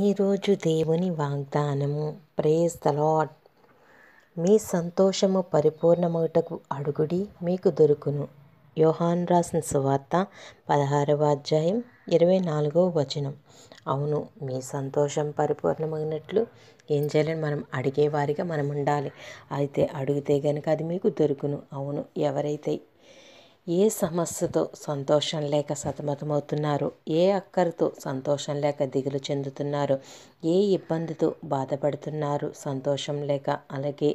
ఈరోజు దేవుని వాగ్దానము ద లాడ్ మీ సంతోషము పరిపూర్ణమౌటకు అడుగుడి మీకు దొరుకును యోహాన్ రాసిన సువార్త పదహారవ అధ్యాయం ఇరవై నాలుగవ వచనం అవును మీ సంతోషం పరిపూర్ణమైనట్లు ఏం చేయాలని మనం అడిగేవారిగా మనం ఉండాలి అయితే అడిగితే గనుక అది మీకు దొరుకును అవును ఎవరైతే ఏ సమస్యతో సంతోషం లేక సతమతమవుతున్నారు ఏ అక్కరితో సంతోషం లేక దిగులు చెందుతున్నారు ఏ ఇబ్బందితో బాధపడుతున్నారు సంతోషం లేక అలాగే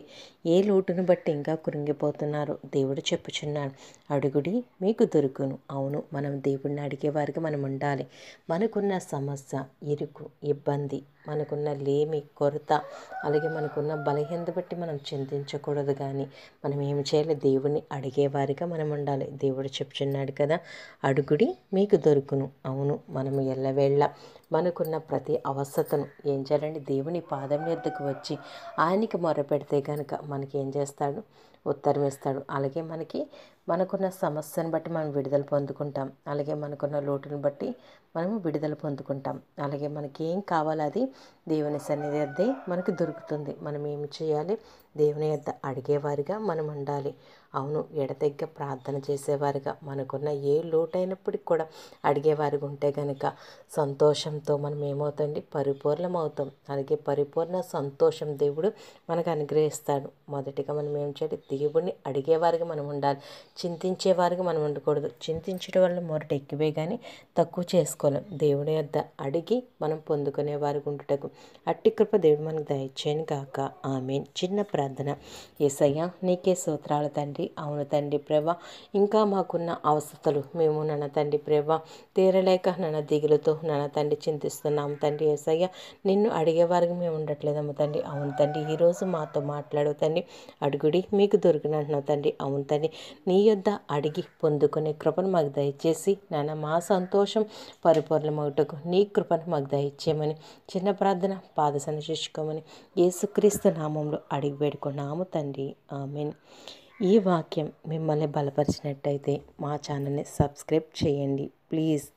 ఏ లోటును బట్టి ఇంకా కృంగిపోతున్నారు దేవుడు చెప్పుచున్నాడు అడుగుడి మీకు దొరుకును అవును మనం దేవుడిని అడిగే వారికి మనం ఉండాలి మనకున్న సమస్య ఇరుకు ఇబ్బంది మనకున్న లేమి కొరత అలాగే మనకున్న బలహీనత బట్టి మనం చింతించకూడదు కానీ మనం ఏం చేయాలి దేవుడిని అడిగేవారిగా మనం ఉండాలి దేవుడు చెప్తున్నాడు కదా అడుగుడి మీకు దొరుకును అవును మనము ఎల్లవేళ్ళ మనకున్న ప్రతి అవసతను ఏం చేయాలండి దేవుని పాదం మీదకు వచ్చి ఆయనకి మొరపెడితే కనుక మనకి ఏం చేస్తాడు ఉత్తరం ఇస్తాడు అలాగే మనకి మనకున్న సమస్యను బట్టి మనం విడుదల పొందుకుంటాం అలాగే మనకున్న లోటును బట్టి మనం విడుదల పొందుకుంటాం అలాగే మనకి ఏం కావాలో అది దేవుని సన్నిధి అద్దే మనకు దొరుకుతుంది మనం ఏం చేయాలి దేవుని యొద్ద అడిగేవారిగా మనం ఉండాలి అవును ఎడతెగ్గ ప్రార్థన చేసేవారుగా మనకున్న ఏ లోటైనప్పటికి కూడా అడిగేవారుగా ఉంటే కనుక సంతోషం దాంతో మనం ఏమవుతుంది పరిపూర్ణం అవుతాం అలాగే పరిపూర్ణ సంతోషం దేవుడు మనకు అనుగ్రహిస్తాడు మొదటిగా మనం ఏం చేయాలి దేవుడిని అడిగేవారికి మనం ఉండాలి చింతించేవారికి మనం ఉండకూడదు చింతించడం వల్ల మొరట ఎక్కువే కానీ తక్కువ చేసుకోలేం దేవుని యొద్ద అడిగి మనం పొందుకునే వారికి ఉండుటకు అట్టి కృప దేవుడు మనకు దయచేయను కాక ఆమె చిన్న ప్రార్థన ఏసయ్యా నీకే సూత్రాలు తండ్రి అవును తండ్రి ప్రభా ఇంకా మాకున్న అవసరతలు మేము నన్న తండ్రి ప్రభా తీరలేక నన్న దిగులుతో నాన్న తండ్రి చింతిస్తున్నాము తండ్రి ఏసయ్య నిన్ను అడిగే వారికి మేము ఉండట్లేదమ్మ తండ్రి అవును తండ్రి ఈరోజు మాతో మాట్లాడు అడుగుడి మీకు దొరికినంటున్నావు తండ్రి అవును తండ్రి నీ యొద్ద అడిగి పొందుకునే కృపను మాకు దయచేసి నాన్న మా సంతోషం పరిపూర్ణమవుటకు నీ కృపను మాకు దయచేయమని చిన్న ప్రార్థన పాద సందర్శించుకోమని యేసుక్రీస్తు నామంలో అడిగి పెడుకున్నాము తండ్రి ఆమెన్ ఈ వాక్యం మిమ్మల్ని బలపరిచినట్టయితే మా ఛానల్ని సబ్స్క్రైబ్ చేయండి ప్లీజ్